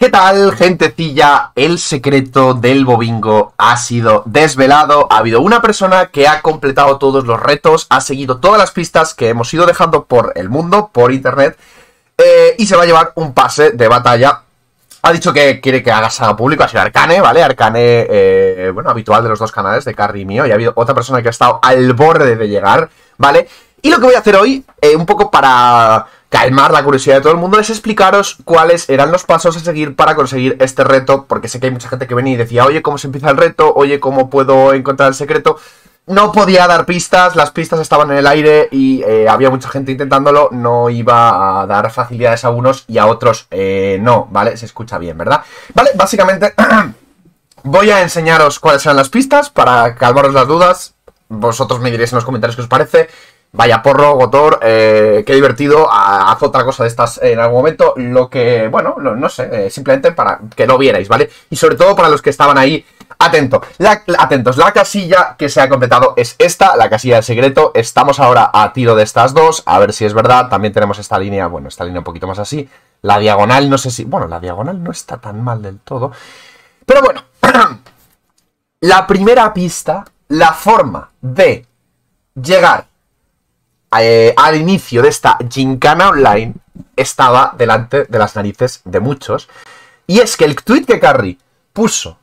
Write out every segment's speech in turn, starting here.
¿Qué tal, gentecilla? El secreto del Bobingo ha sido desvelado. Ha habido una persona que ha completado todos los retos, ha seguido todas las pistas que hemos ido dejando por el mundo, por internet, eh, y se va a llevar un pase de batalla. Ha dicho que quiere que haga saga público, ha sido Arcane, ¿vale? Arcane, eh, bueno, habitual de los dos canales, de Carrie y mío, y ha habido otra persona que ha estado al borde de llegar, ¿vale? Y lo que voy a hacer hoy, eh, un poco para calmar la curiosidad de todo el mundo es explicaros cuáles eran los pasos a seguir para conseguir este reto, porque sé que hay mucha gente que venía y decía, oye, ¿cómo se empieza el reto? Oye, ¿cómo puedo encontrar el secreto? No podía dar pistas, las pistas estaban en el aire y eh, había mucha gente intentándolo, no iba a dar facilidades a unos y a otros eh, no, ¿vale? Se escucha bien, ¿verdad? Vale, básicamente voy a enseñaros cuáles eran las pistas para calmaros las dudas, vosotros me diréis en los comentarios qué os parece. Vaya porro, Gotor, eh, qué divertido. Haz otra cosa de estas en algún momento. Lo que, bueno, no, sé, eh, simplemente para que lo vierais, ¿vale? Y sobre todo para los que estaban ahí, atento, atentos. La casilla que se ha completado es esta, la casilla del secreto. Estamos ahora a tiro de estas dos, a ver si es verdad. También tenemos esta línea, bueno, esta línea un poquito más así. La diagonal, no sé si... Bueno, la diagonal no está tan mal del todo. Pero bueno, la primera pista, la forma de llegar eh, al inicio de esta Gincana Online estaba delante de las narices de muchos. Y es que el tweet que Carrie puso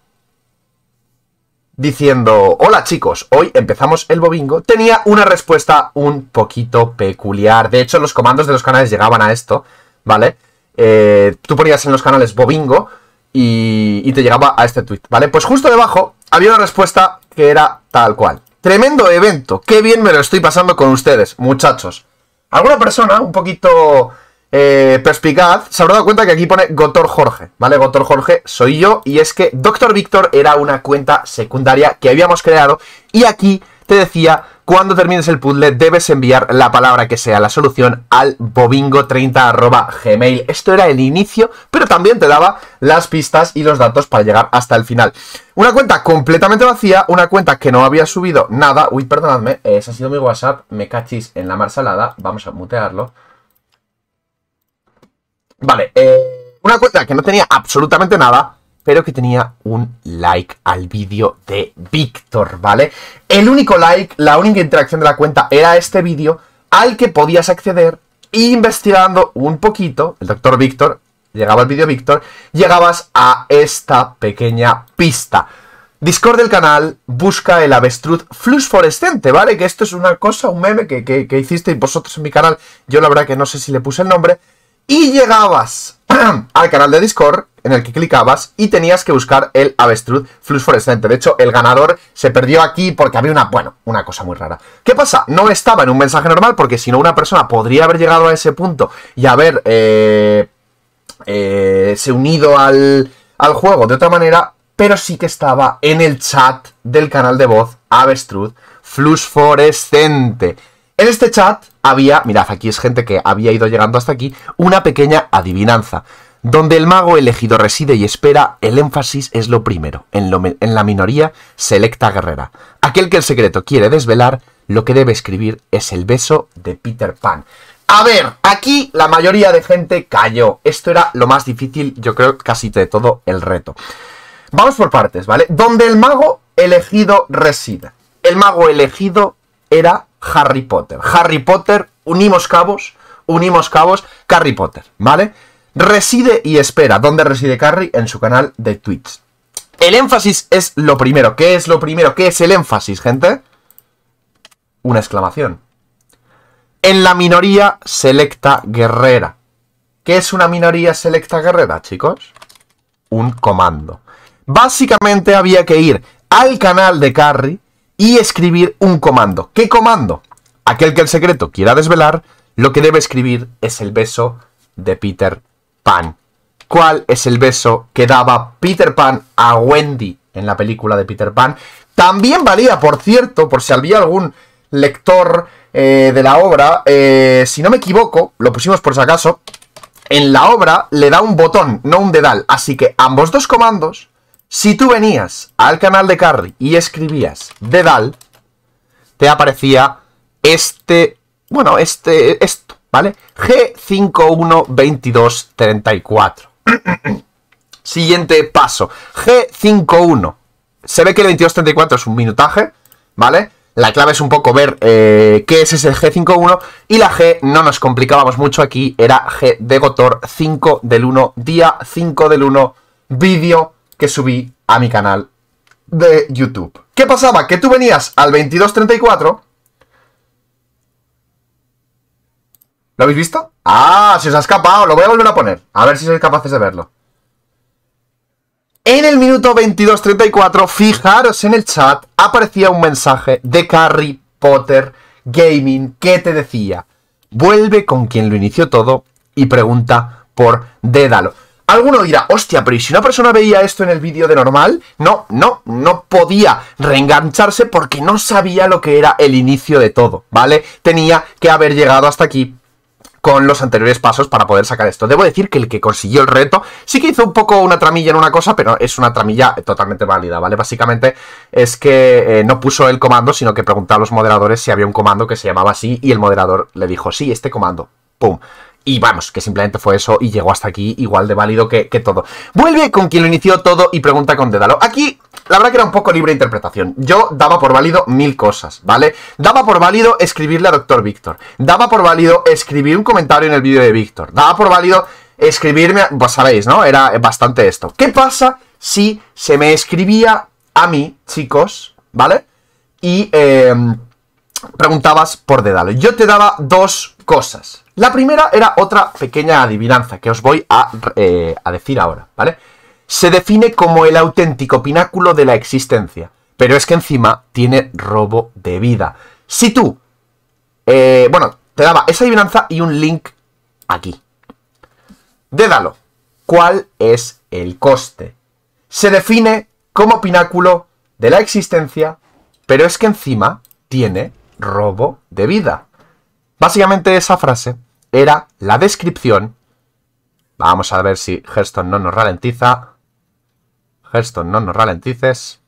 diciendo, hola chicos, hoy empezamos el bobingo, tenía una respuesta un poquito peculiar. De hecho, los comandos de los canales llegaban a esto, ¿vale? Eh, tú ponías en los canales bobingo y, y te llegaba a este tweet, ¿vale? Pues justo debajo había una respuesta que era tal cual. Tremendo evento. Qué bien me lo estoy pasando con ustedes, muchachos. Alguna persona un poquito eh, perspicaz se habrá dado cuenta que aquí pone Gotor Jorge, ¿vale? Gotor Jorge soy yo y es que Doctor Víctor era una cuenta secundaria que habíamos creado y aquí te decía cuando termines el puzzle, debes enviar la palabra que sea la solución al bobingo30.gmail. Esto era el inicio, pero también te daba las pistas y los datos para llegar hasta el final. Una cuenta completamente vacía, una cuenta que no había subido nada. Uy, perdonadme, eh, ese ha sido mi WhatsApp, me cachis en la mar salada. Vamos a mutearlo. Vale, eh, una cuenta que no tenía absolutamente nada, pero que tenía un like al vídeo de Víctor, ¿vale? El único like, la única interacción de la cuenta era este vídeo al que podías acceder investigando un poquito, el doctor Víctor, llegaba al vídeo Víctor, llegabas a esta pequeña pista. Discord del canal busca el avestruz fluorescente, ¿vale? Que esto es una cosa, un meme que, hiciste y vosotros en mi canal. Yo la verdad que no sé si le puse el nombre, y llegabas al canal de Discord en el que clicabas y tenías que buscar el avestruz fluorescente. De hecho, el ganador se perdió aquí porque había una, bueno, una cosa muy rara. ¿Qué pasa? No estaba en un mensaje normal porque si no una persona podría haber llegado a ese punto y haber eh, eh, se unido al, al juego de otra manera, pero sí que estaba en el chat del canal de voz avestruz fluorescente. En este chat había, mirad, aquí es gente que había ido llegando hasta aquí, una pequeña adivinanza, donde el mago elegido reside y espera, el énfasis es lo primero, en, la minoría selecta guerrera. Aquel que el secreto quiere desvelar, lo que debe escribir es el beso de Peter Pan. A ver, aquí la mayoría de gente cayó. Esto era lo más difícil, yo creo, casi de todo el reto. Vamos por partes, ¿vale? Donde el mago elegido reside. El mago elegido era Harry Potter. Harry Potter, unimos cabos, unimos cabos, Harry Potter, ¿vale? Reside y espera. ¿Dónde reside Carrie? En su canal de Twitch. El énfasis es lo primero. ¿Qué es lo primero? ¿Qué es el énfasis, gente? Una exclamación. En la minoría selecta guerrera. ¿Qué es una minoría selecta guerrera, chicos? Un comando. Básicamente había que ir al canal de Carrie y escribir un comando. ¿Qué comando? Aquel que el secreto quiera desvelar, lo que debe escribir es el beso de Peter Pan. ¿Cuál es el beso que daba Peter Pan a Wendy en la película de Peter Pan? También valía, por cierto, por si había algún lector eh, de la obra, eh, si no me equivoco, lo pusimos por si acaso, en la obra le da un botón, no un dedal. Así que ambos dos comandos si tú venías al canal de Carly y escribías Dedal, te aparecía este, bueno, este, esto, ¿vale? G512234. Siguiente paso, G51. Se ve que el 2234 es un minutaje, ¿vale? La clave es un poco ver eh, qué es ese G51 y la G no nos complicábamos mucho aquí, era G de Gotor 5 del 1, día 5 del 1, vídeo que subí a mi canal de YouTube. ¿Qué pasaba? Que tú venías al 2234. ¿Lo habéis visto? ¡Ah! Se os ha escapado. Lo voy a volver a poner. A ver si sois capaces de verlo. En el minuto 22.34, fijaros en el chat, aparecía un mensaje de Harry Potter Gaming que te decía, vuelve con quien lo inició todo y pregunta por Dédalo. Alguno dirá, hostia, pero ¿y si una persona veía esto en el vídeo de normal? No, no, no podía reengancharse porque no sabía lo que era el inicio de todo, ¿vale? Tenía que haber llegado hasta aquí con los anteriores pasos para poder sacar esto. Debo decir que el que consiguió el reto sí que hizo un poco una tramilla en una cosa, pero es una tramilla totalmente válida, ¿vale? Básicamente es que eh, no puso el comando, sino que preguntó a los moderadores si había un comando que se llamaba así y el moderador le dijo, sí, este comando. ¡Pum! Y vamos, que simplemente fue eso y llegó hasta aquí igual de válido que, todo. Vuelve con quien lo inició todo y pregunta con dedalo. Aquí, la verdad que era un poco libre interpretación. Yo daba por válido mil cosas, ¿vale? Daba por válido escribirle a Doctor Víctor. Daba por válido escribir un comentario en el vídeo de Víctor. Daba por válido escribirme... Pues sabéis, ¿no? Era bastante esto. ¿Qué pasa si se me escribía a mí, chicos, ¿vale? Y em, preguntabas por Dédalo. Yo te daba dos cosas, la primera era otra pequeña adivinanza que os voy eh, a, decir ahora, ¿vale? Se define como el auténtico pináculo de la existencia, pero es que encima tiene robo de vida. Si tú, eh, bueno, te daba esa adivinanza y un link aquí. Dédalo. ¿Cuál es el coste? Se define como pináculo de la existencia, pero es que encima tiene robo de vida. Básicamente esa frase era la descripción. Vamos a ver si Hearthstone no nos ralentiza. Hearthstone, no nos ralentices.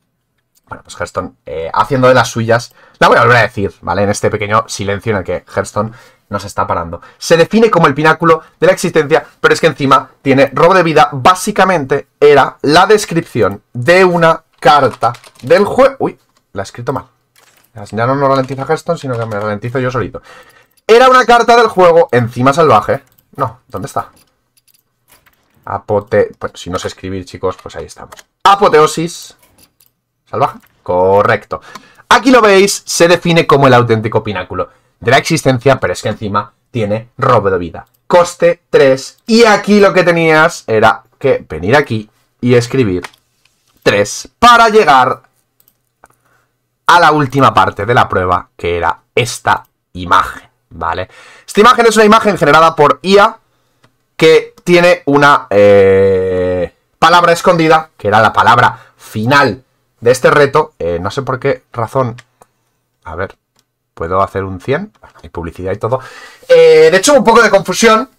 Bueno, pues Hearthstone, eh, haciendo de las suyas, la voy a volver a decir, ¿vale? En este pequeño silencio en el que Hearthstone nos está parando. Se define como el pináculo de la existencia, pero es que encima tiene robo de vida. Básicamente era la descripción de una carta del juego. Uy, la he escrito mal. Ya no nos ralentiza Hearthstone, sino que me ralentizo yo solito. Era una carta del juego. Encima salvaje. No, ¿dónde está? Apote... Bueno, pues, si no sé escribir, chicos, pues ahí estamos. Apoteosis. Salvaje. Correcto. Aquí lo veis, se define como el auténtico pináculo de la existencia, pero es que encima tiene robo de vida. Coste 3. Y aquí lo que tenías era que venir aquí y escribir 3 para llegar a la última parte de la prueba, que era esta imagen. Vale. Esta imagen es una imagen generada por IA que tiene una eh, palabra escondida, que era la palabra final de este reto. Eh, no sé por qué razón. A ver, ¿puedo hacer un 100? Hay publicidad y todo. Eh, de hecho, un poco de confusión,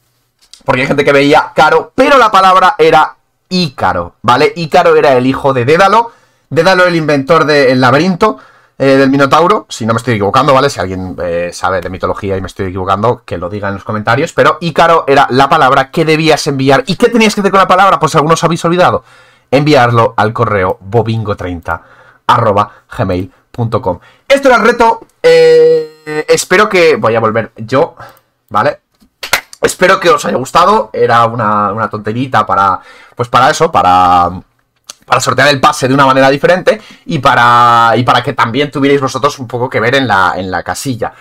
porque hay gente que veía caro, pero la palabra era Ícaro, ¿vale? Ícaro era el hijo de Dédalo, Dédalo el inventor del laberinto. Eh, del Minotauro, si no me estoy equivocando, ¿vale? Si alguien eh, sabe de mitología y me estoy equivocando, que lo diga en los comentarios. Pero Ícaro era la palabra que debías enviar. ¿Y qué tenías que hacer con la palabra? Pues algunos habéis olvidado. Enviarlo al correo bobingo30 gmail.com. Esto era el reto. Eh, espero que... Voy a volver yo, ¿vale? Espero que os haya gustado. Era una, una tonterita para... Pues para eso, para para sortear el pase de una manera diferente y para, y para que también tuvierais vosotros un poco que ver en la, en la casilla.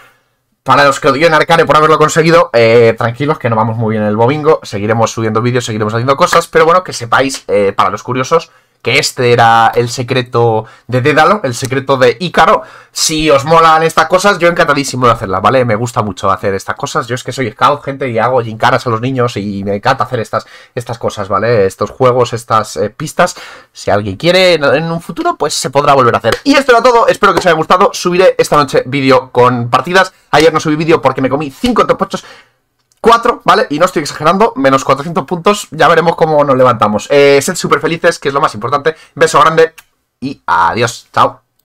Para los que en Arcane por haberlo conseguido, eh, tranquilos que no vamos muy bien en el bobingo, seguiremos subiendo vídeos, seguiremos haciendo cosas, pero bueno, que sepáis, eh, para los curiosos, que este era el secreto de Dédalo, el secreto de Ícaro. Si os molan estas cosas, yo encantadísimo de hacerlas, ¿vale? Me gusta mucho hacer estas cosas. Yo es que soy scout, gente, y hago gincaras a los niños y me encanta hacer estas, estas cosas, ¿vale? Estos juegos, estas eh, pistas. Si alguien quiere en un futuro, pues se podrá volver a hacer. Y esto era todo, espero que os haya gustado. Subiré esta noche vídeo con partidas. Ayer no subí vídeo porque me comí cinco topochos. 4, ¿vale? Y no estoy exagerando, menos 400 puntos, ya veremos cómo nos levantamos. Eh, sed súper felices, que es lo más importante. Beso grande y adiós, chao.